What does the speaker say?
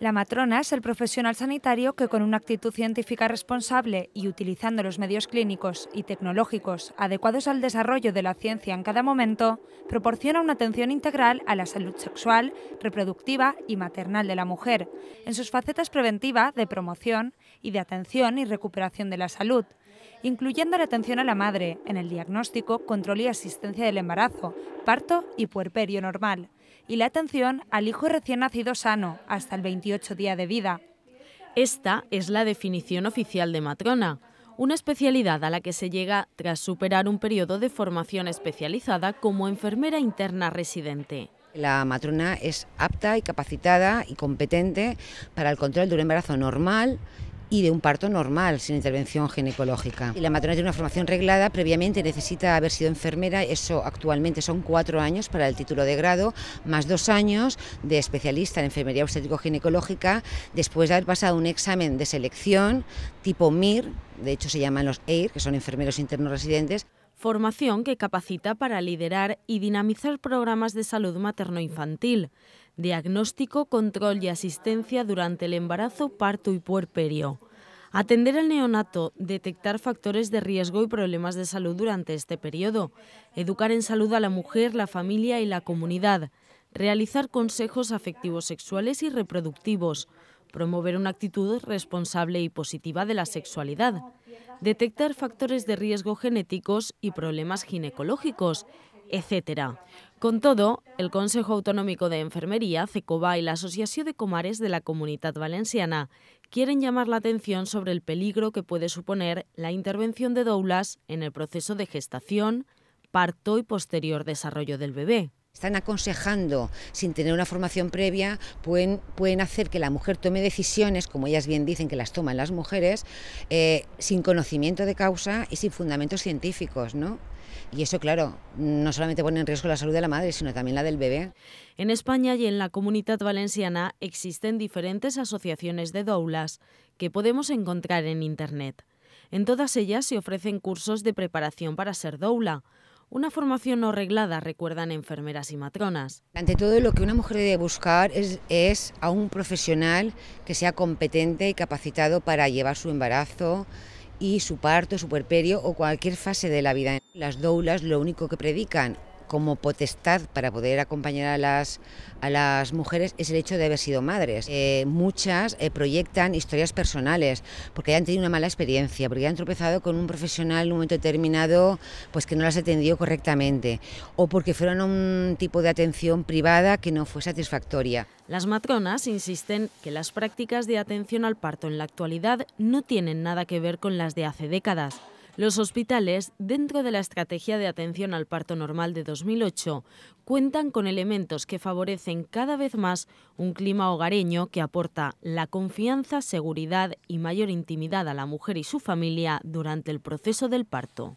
La matrona es el profesional sanitario que con una actitud científica responsable y utilizando los medios clínicos y tecnológicos adecuados al desarrollo de la ciencia en cada momento, proporciona una atención integral a la salud sexual, reproductiva y maternal de la mujer, en sus facetas preventiva, de promoción y de atención y recuperación de la salud, incluyendo la atención a la madre en el diagnóstico, control y asistencia del embarazo, parto y puerperio normal y la atención al hijo recién nacido sano hasta el 28 día de vida. Esta es la definición oficial de matrona, una especialidad a la que se llega tras superar un periodo de formación especializada como enfermera interna residente. La matrona es apta y capacitada y competente para el control de un embarazo normal y de un parto normal, sin intervención ginecológica. la matrona tiene una formación reglada, previamente necesita haber sido enfermera, eso actualmente son cuatro años para el título de grado, más dos años de especialista en enfermería obstétrico-ginecológica, después de haber pasado un examen de selección tipo MIR, de hecho se llaman los EIR, que son enfermeros internos residentes. Formación que capacita para liderar y dinamizar programas de salud materno-infantil diagnóstico, control y asistencia durante el embarazo, parto y puerperio. Atender al neonato, detectar factores de riesgo y problemas de salud durante este periodo, educar en salud a la mujer, la familia y la comunidad, realizar consejos afectivos sexuales y reproductivos, promover una actitud responsable y positiva de la sexualidad, detectar factores de riesgo genéticos y problemas ginecológicos etc. Con todo, el Consejo Autonómico de Enfermería, CECOBA y la Asociación de Comares de la Comunidad Valenciana quieren llamar la atención sobre el peligro que puede suponer la intervención de doulas en el proceso de gestación, parto y posterior desarrollo del bebé. Están aconsejando sin tener una formación previa, pueden, hacer que la mujer tome decisiones, como ellas bien dicen que las toman las mujeres, eh, sin conocimiento de causa y sin fundamentos científicos, ¿no? Y eso, claro, no solamente pone en riesgo la salud de la madre, sino también la del bebé. En España y en la comunidad valenciana existen diferentes asociaciones de doulas que podemos encontrar en Internet. En todas ellas se ofrecen cursos de preparación para ser doula, una formación no reglada, recuerdan enfermeras y matronas. Ante todo, lo que una mujer debe buscar es, es a un profesional que sea competente y capacitado para llevar su embarazo y su parto, su puerperio o cualquier fase de la vida. Las doulas lo único que predican como potestad para poder acompañar a las, a las mujeres es el hecho de haber sido madres. Eh, muchas eh, proyectan historias personales porque hayan tenido una mala experiencia, porque han tropezado con un profesional en un momento determinado pues que no las atendió correctamente o porque fueron a un tipo de atención privada que no fue satisfactoria. Las matronas insisten que las prácticas de atención al parto en la actualidad no tienen nada que ver con las de hace décadas. Los hospitales, dentro de la estrategia de atención al parto normal de 2008, cuentan con elementos que favorecen cada vez más un clima hogareño que aporta la confianza, seguridad y mayor intimidad a la mujer y su familia durante el proceso del parto.